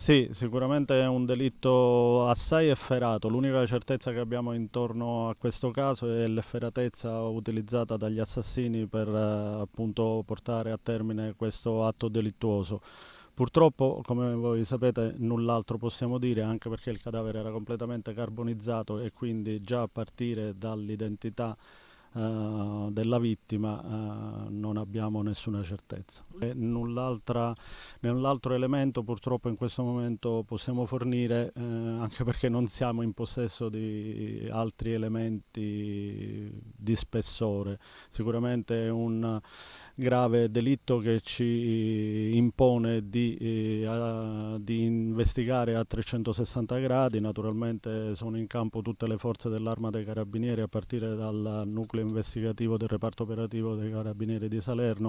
Sì, sicuramente è un delitto assai efferato. L'unica certezza che abbiamo intorno a questo caso è l'efferatezza utilizzata dagli assassini per eh, appunto portare a termine questo atto delittuoso. Purtroppo, come voi sapete, null'altro possiamo dire, anche perché il cadavere era completamente carbonizzato e quindi già a partire dall'identità eh, della vittima eh, non abbiamo nessuna certezza. Null'altro elemento purtroppo in questo momento possiamo fornire, eh, anche perché non siamo in possesso di altri elementi di spessore. Sicuramente è un grave delitto che ci eh, impone di, eh, a, di, investigare a 360 gradi, naturalmente sono in campo tutte le forze dell'arma dei carabinieri a partire dal nucleo investigativo del reparto operativo dei carabinieri di Salerno.